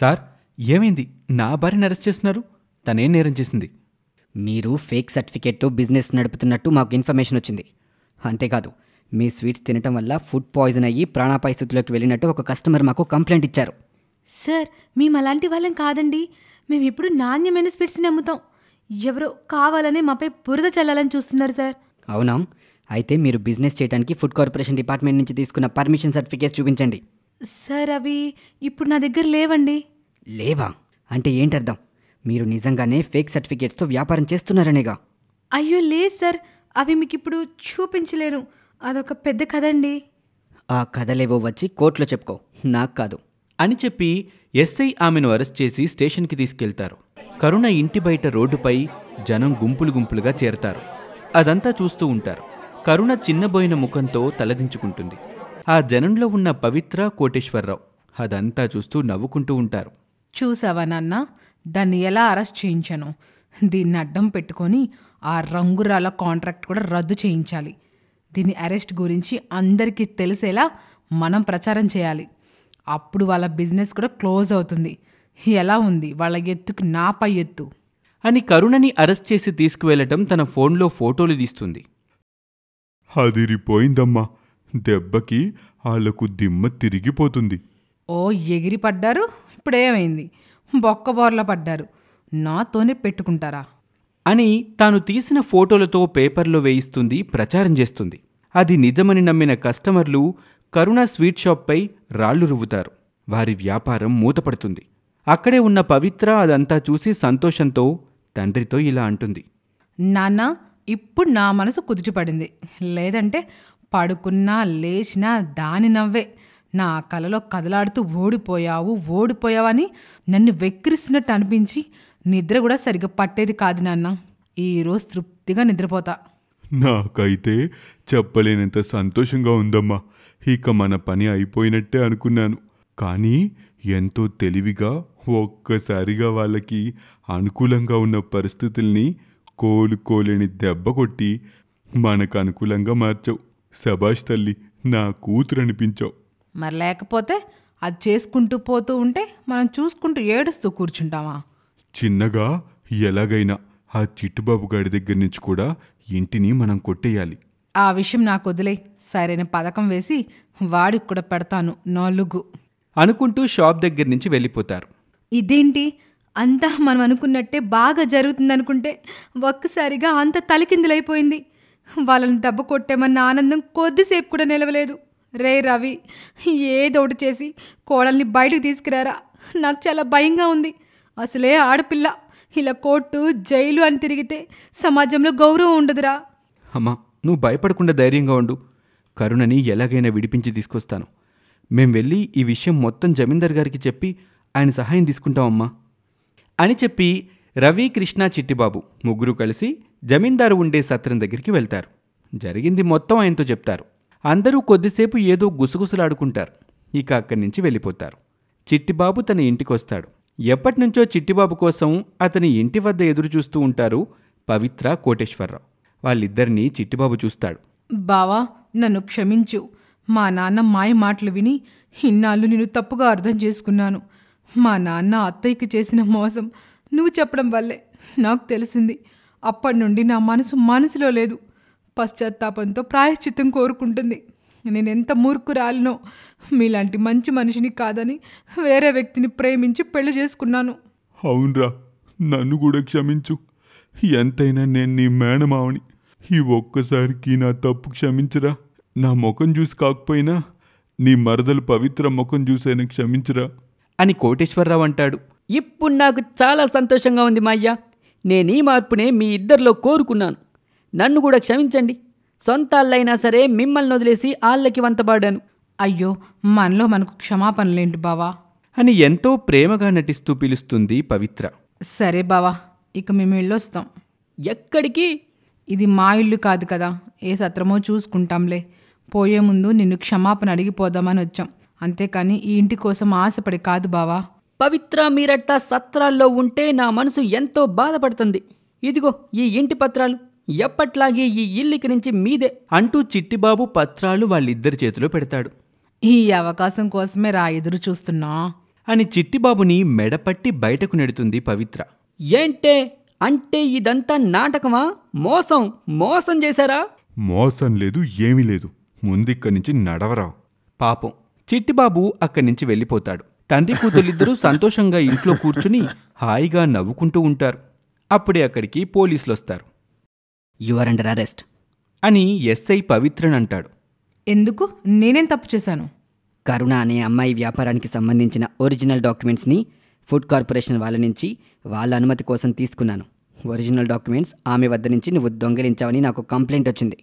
sir ఏమైంది నా భార్యని అరెస్ట్ చేస్తున్నారు తనేం నేరం చేసింది మీరు ఫేక్ సర్టిఫికేట్తో బిజినెస్ నడుపుతున్నట్టు మాకు ఇన్ఫర్మేషన్ వచ్చింది అంతేకాదు మీ స్వీట్స్ తినటం వల్ల ఫుడ్ పాయిజన్ అయ్యి ప్రాణాపాయ స్థితిలోకి వెళ్ళినట్టు ఒక కస్టమర్ మాకు కంప్లైంట్ ఇచ్చారు సార్ మేము అలాంటి వాళ్ళం కాదండి మేము ఇప్పుడు నాణ్యమైన స్వీట్స్ని అమ్ముతాం ఎవరో కావాలనే మాపై బురద చల్లాలని చూస్తున్నారు సార్ అవునా అయితే మీరు బిజినెస్ చేయడానికి ఫుడ్ కార్పొరేషన్ డిపార్ట్మెంట్ నుంచి తీసుకున్న పర్మిషన్ సర్టిఫికేట్స్ చూపించండి సార్ అవి ఇప్పుడు నా దగ్గర లేవండి లేవా అంటే ఏంటర్థం మీరు నిజంగానే ఫేక్ సర్టిఫికేట్స్తో వ్యాపారం చేస్తున్నారనేగా అయ్యో లేదు సార్ అవి మీకు ఇప్పుడు చూపించలేను అదొక పెద్ద కథ అండి ఆ కథలేవో వచ్చి కోర్టులో చెప్పుకో నాకు కాదు అని చెప్పి ఎస్ఐ ఆమెను అరెస్ట్ చేసి స్టేషన్కి తీసుకెళ్తారు కరుణ ఇంటి బయట రోడ్డుపై జనం గుంపులు గుంపులుగా చేరతారు అదంతా చూస్తూ ఉంటారు కరుణ చిన్నబోయిన ముఖంతో తలదించుకుంటుంది ఆ జనంలో ఉన్న పవిత్ర కోటేశ్వరరావు అదంతా చూస్తూ నవ్వుకుంటూ ఉంటారు చూసావా దాన్ని ఎలా అరెస్ట్ చేయించాను దీన్ని అడ్డం పెట్టుకొని ఆ రంగురాల కాంట్రాక్ట్ కూడా రద్దు చేయించాలి దీని అరెస్ట్ గురించి అందరికీ తెలిసేలా మనం ప్రచారం చేయాలి అప్పుడు వాళ్ళ బిజినెస్ కూడా క్లోజ్ అవుతుంది ఎలా ఉంది వాళ్ళ ఎత్తుకు నా పై ఎత్తు అని కరుణని అరెస్ట్ చేసి తీసుకువెళ్ళటం తన ఫోన్లో ఫోటోలు తీస్తుంది అదిరిపోయిందమ్మా దెబ్బకి వాళ్లకు దిమ్మ తిరిగిపోతుంది ఓ ఎగిరిపడ్డారు ఇప్పుడేమైంది బొక్క బోర్ల పడ్డారు నాతోనే పెట్టుకుంటారా అని తాను తీసిన ఫోటోలతో పేపర్లో వేయిస్తుంది ప్రచారం చేస్తుంది అది నిజమని నమ్మిన కస్టమర్లు కరుణ స్వీట్ షాప్పై రాళ్లు రువ్వుతారు వారి వ్యాపారం మూతపడుతుంది అక్కడే ఉన్న పవిత్ర అదంతా చూసి సంతోషంతో తండ్రితో ఇలా అంటుంది నాన్న ఇప్పుడు నా మనసు కుదుటిపడింది లేదంటే పడుకున్నా లేచినా దాని నవ్వే నా కలలో కదలాడుతూ ఓడిపోయావు ఓడిపోయావని నన్ను వెక్కిరిస్తున్నట్టు అనిపించి నిద్ర కూడా సరిగ్గా పట్టేది కాదు నాన్న ఈరోజు తృప్తిగా నిద్రపోతా నాకైతే చెప్పలేనంత సంతోషంగా ఉందమ్మా ఇక మన పని అయిపోయినట్టే అనుకున్నాను కానీ ఎంతో తెలివిగా ఒక్కసారిగా వాళ్ళకి అనుకూలంగా ఉన్న పరిస్థితుల్ని కోలుకోలేని దెబ్బ కొట్టి మనకు అనుకూలంగా మార్చావు సభాష్ తల్లి నా కూతురు అనిపించావు మరి లేకపోతే అది చేసుకుంటూ పోతూ ఉంటే మనం చూసుకుంటూ ఏడుస్తూ కూర్చుంటామా చిన్నగా ఎలాగైనా ఆ చిట్టుబాబు గారి దగ్గర నుంచి కూడా ఇంటిని మనం కొట్టేయాలి ఆ విషయం నాకు వదిలే సరైన పథకం వేసి వాడికి కూడా పెడతాను నాలుగు అనుకుంటూ షాప్ దగ్గర నుంచి వెళ్ళిపోతారు ఇదేంటి అంతా మనం అనుకున్నట్టే బాగా జరుగుతుందనుకుంటే ఒక్కసారిగా అంత తలికిందులైపోయింది వాళ్ళని దెబ్బ కొట్టేమన్న ఆనందం కొద్దిసేపు కూడా నిలవలేదు రే రవి ఏదోటి చేసి కోడల్ని బయటకు తీసుకురారా నాకు చాలా భయంగా ఉంది అసలే ఆడపిల్ల ఇలా కోర్టు జైలు అని తిరిగితే సమాజంలో గౌరవం ఉండదురా అమ్మా నువ్వు భయపడకుండా ధైర్యంగా ఉండు కరుణని ఎలాగైనా విడిపించి తీసుకొస్తాను మేం వెళ్ళి ఈ విషయం మొత్తం జమీందార్ గారికి చెప్పి ఆయన సహాయం తీసుకుంటామమ్మా అని చెప్పి రవి కృష్ణ చిట్టిబాబు ముగ్గురు కలిసి జమీందారు ఉండే సత్రం దగ్గరికి వెళ్తారు జరిగింది మొత్తం ఆయనతో చెప్తారు అందరూ కొద్దిసేపు ఏదో గుసగుసలాడుకుంటారు ఇక అక్కడి నుంచి వెళ్ళిపోతారు చిట్టిబాబు తన ఇంటికొస్తాడు ఎప్పటినుంచో చిట్టిబాబు కోసం అతని ఇంటి వద్ద ఎదురు చూస్తూ ఉంటారు పవిత్ర కోటేశ్వరరావు వాళ్ళిద్దరినీ చిట్టిబాబు చూస్తాడు బావా నన్ను క్షమించు మా నాన్న మాయ మాటలు విని ఇన్నాళ్ళు నేను తప్పుగా అర్థం చేసుకున్నాను మా నాన్న అత్తయ్యకి చేసిన మోసం నువ్వు చెప్పడం వల్లే నాకు తెలిసింది అప్పటి నుండి నా మనసు మనసులో లేదు పశ్చాత్తాపంతో ప్రాయశ్చిత్తం కోరుకుంటుంది నేను ఎంత మూర్ఖురాలినో మీలాంటి మంచి మనిషిని కాదని వేరే వ్యక్తిని ప్రేమించి పెళ్లి చేసుకున్నాను అవునరా నన్ను కూడా క్షమించు ఎంతైనా నేను నీ మేనమావని ఈ ఒక్కసారికి నా తప్పు క్షమించరా నా ముఖం చూసి కాకపోయినా నీ మరదలు పవిత్ర ముఖం చూసైనా క్షమించరా అని కోటేశ్వరరావు అంటాడు ఇప్పుడు నాకు చాలా సంతోషంగా ఉంది మా అయ్యా నేను ఈ మార్పునే మీ ఇద్దరిలో కోరుకున్నాను నన్ను కూడా క్షమించండి సొంత అల్లైనా సరే మిమ్మల్ని వదిలేసి ఆళ్ళకి వంతబాడాను అయ్యో మనలో మనకు క్షమాపణలేంటి బావా అని ఎంతో ప్రేమగా నటిస్తూ పిలుస్తుంది పవిత్ర సరే బావా ఇక మేము వెళ్ళొస్తాం ఎక్కడికి ఇది మా ఇల్లు కాదు కదా ఏ సత్రమో చూసుకుంటాంలే పోయే ముందు నిన్ను క్షమాపణ అడిగిపోదామని వచ్చాం అంతేకాని ఈ ఇంటి కోసం ఆశపడి కాదు బావా పవిత్ర మీరట్టా సత్రాల్లో ఉంటే నా మనసు ఎంతో బాధపడుతుంది ఇదిగో ఈ ఇంటి పత్రాలు ఎప్పట్లాగే ఈ ఇల్లికి నుంచి మీదే అంటూ చిట్టిబాబు పత్రాలు వాళ్ళిద్దరి చేతిలో పెడతాడు ఈ అవకాశం కోసమే రా ఎదురు చూస్తున్నా అని చిట్టిబాబుని మెడపట్టి బయటకు నెడుతుంది పవిత్ర ఏంటే అంటే ఇదంతా నాటకమా మోసం మోసం చేశారా మోసం లేదు ఏమీ లేదు ముందిక్కడి నుంచి నడవరావు పాపం చిట్టిబాబు అక్కడి నుంచి వెళ్ళిపోతాడు తండ్రి కూతురిద్దరూ సంతోషంగా ఇంట్లో కూర్చుని హాయిగా నవ్వుకుంటూ ఉంటారు అప్పుడే అక్కడికి పోలీసులు వస్తారు యు ఆర్ అండర్ అరెస్ట్ అని ఎస్ఐ పవిత్రన్ అంటాడు ఎందుకు నేనేం తప్పు చేశాను కరుణ అనే అమ్మాయి వ్యాపారానికి సంబంధించిన ఒరిజినల్ డాక్యుమెంట్స్ని ఫుడ్ కార్పొరేషన్ వాళ్ళ నుంచి వాళ్ళ అనుమతి కోసం తీసుకున్నాను ఒరిజినల్ డాక్యుమెంట్స్ ఆమె వద్ద నుంచి నువ్వు దొంగిలించావని నాకు కంప్లైంట్ వచ్చింది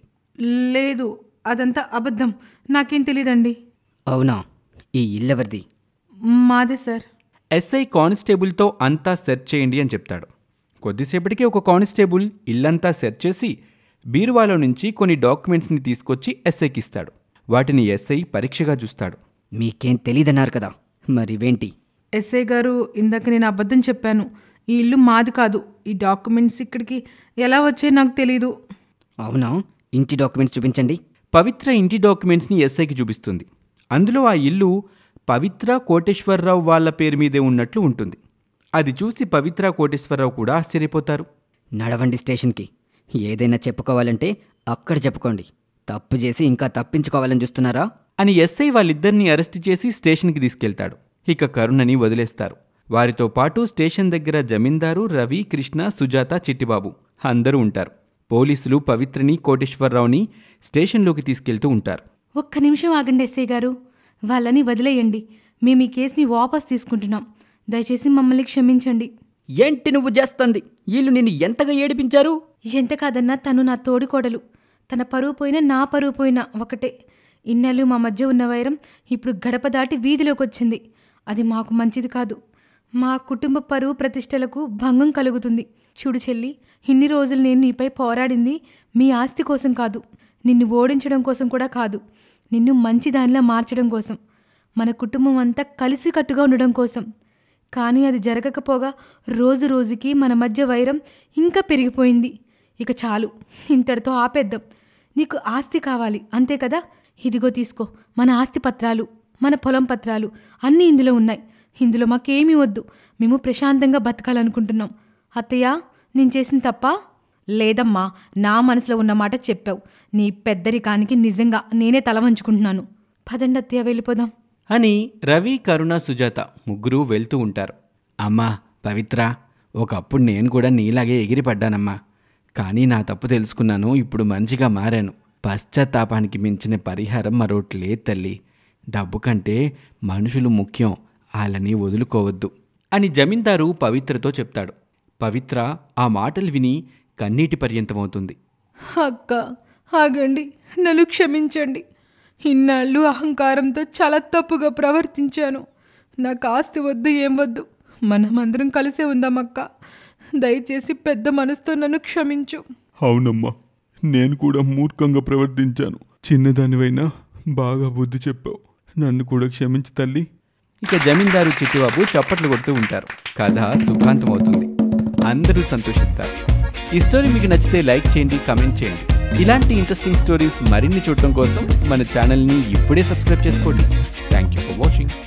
లేదు అదంతా అబద్ధం నాకేం తెలియదండి అవునా ఈ ఇల్లెవరిది మాదే సార్ ఎస్ఐ కానిస్టేబుల్తో అంతా సెర్చ్ చేయండి అని చెప్తాడు కొద్దిసేపటికి ఒక కానిస్టేబుల్ ఇల్లంతా సెర్చ్ చేసి బీరువాలో నుంచి కొన్ని డాక్యుమెంట్స్ని తీసుకొచ్చి ఎస్ఐకి ఇస్తాడు వాటిని ఎస్ఐ పరీక్షగా చూస్తాడు మీకేం తెలీదన్నారు కదా మరివేంటి ఎస్ఐ గారు ఇందాక నేను అబద్ధం చెప్పాను ఈ ఇల్లు మాది కాదు ఈ డాక్యుమెంట్స్ ఇక్కడికి ఎలా వచ్చాయి నాకు తెలీదు అవునా ఇంటి డాక్యుమెంట్స్ చూపించండి పవిత్ర ఇంటి డాక్యుమెంట్స్ని ఎస్ఐకి చూపిస్తుంది అందులో ఆ ఇల్లు పవిత్ర కోటేశ్వరరావు వాళ్ళ పేరు మీదే ఉన్నట్లు ఉంటుంది అది చూసి పవిత్ర కోటేశ్వరరావు కూడా ఆశ్చర్యపోతారు నడవండి స్టేషన్కి ఏదైనా చెప్పుకోవాలంటే అక్కడ చెప్పుకోండి తప్పు చేసి ఇంకా తప్పించుకోవాలని చూస్తున్నారా అని ఎస్ఐ వాళ్ళిద్దరిని అరెస్ట్ చేసి స్టేషన్కి తీసుకెళ్తాడు ఇక కరుణని వదిలేస్తారు వారితో పాటు స్టేషన్ దగ్గర జమీందారు రవి కృష్ణ సుజాత చిట్టిబాబు అందరూ ఉంటారు పోలీసులు పవిత్రని కోటేశ్వరరావుని స్టేషన్లోకి తీసుకెళ్తూ ఉంటారు ఒక్క నిమిషం ఆగండి ఎస్ఐ గారు వాళ్ళని వదిలేయండి మేము ఈ కేసుని వాపస్ తీసుకుంటున్నాం దయచేసి మమ్మల్ని క్షమించండి ఏంటి నువ్వు చేస్తుంది వీళ్ళు నిన్ను ఎంతగా ఏడిపించారు ఎంత కాదన్నా తను నా తోడికోడలు తన పరువు పోయినా నా పరువు పోయినా ఒకటే ఇన్నెలు మా మధ్య ఉన్న వైరం ఇప్పుడు గడప దాటి వీధిలోకి వచ్చింది అది మాకు మంచిది కాదు మా కుటుంబ పరువు ప్రతిష్టలకు భంగం కలుగుతుంది చూడు చెల్లి ఇన్ని రోజులు నేను నీపై పోరాడింది మీ ఆస్తి కోసం కాదు నిన్ను ఓడించడం కోసం కూడా కాదు నిన్ను మంచి దానిలా మార్చడం కోసం మన కుటుంబం అంతా కలిసికట్టుగా ఉండడం కోసం కానీ అది జరగకపోగా రోజు రోజుకి మన మధ్య వైరం ఇంకా పెరిగిపోయింది ఇక చాలు ఇంతటితో ఆపేద్దాం నీకు ఆస్తి కావాలి అంతే కదా ఇదిగో తీసుకో మన ఆస్తి పత్రాలు మన పొలం పత్రాలు అన్నీ ఇందులో ఉన్నాయి ఇందులో మాకేమీ వద్దు మేము ప్రశాంతంగా బతకాలనుకుంటున్నాం అత్తయ్య నేను చేసిన తప్ప లేదమ్మా నా మనసులో ఉన్న మాట చెప్పావు నీ పెద్దరికానికి నిజంగా నేనే తల వంచుకుంటున్నాను పదండి అత్తయ్య వెళ్ళిపోదాం అని రవి కరుణ సుజాత ముగ్గురు వెళ్తూ ఉంటారు అమ్మా పవిత్ర ఒకప్పుడు నేను కూడా నీలాగే ఎగిరిపడ్డానమ్మా కానీ నా తప్పు తెలుసుకున్నాను ఇప్పుడు మంచిగా మారాను పశ్చాత్తాపానికి మించిన పరిహారం మరోటి లేదు తల్లి డబ్బు కంటే మనుషులు ముఖ్యం వాళ్ళని వదులుకోవద్దు అని జమీందారు పవిత్రతో చెప్తాడు పవిత్ర ఆ మాటలు విని కన్నీటి పర్యంతమవుతుంది అక్క ఆగండి నన్ను క్షమించండి ఇన్నాళ్ళు అహంకారంతో చాలా తప్పుగా ప్రవర్తించాను నాకు ఆస్తి వద్దు ఏం వద్దు మనమందరం కలిసే ఉందామక్క దయచేసి పెద్ద మనసుతో నన్ను క్షమించు అవునమ్మా నేను కూడా మూర్ఖంగా ప్రవర్తించాను చిన్నదానివైనా బాగా బుద్ధి చెప్పావు నన్ను కూడా క్షమించు తల్లి ఇక జమీందారు చిట్టిబాబు చప్పట్లు కొడుతూ ఉంటారు కథ సుఖాంతం అవుతుంది అందరూ సంతోషిస్తారు ఈ స్టోరీ మీకు నచ్చితే లైక్ చేయండి కమెంట్ చేయండి ఇలాంటి ఇంట్రెస్టింగ్ స్టోరీస్ మరిన్ని చూడటం కోసం మన ఛానల్ని ఇప్పుడే సబ్స్క్రైబ్ చేసుకోండి థ్యాంక్ యూ ఫర్ వాచింగ్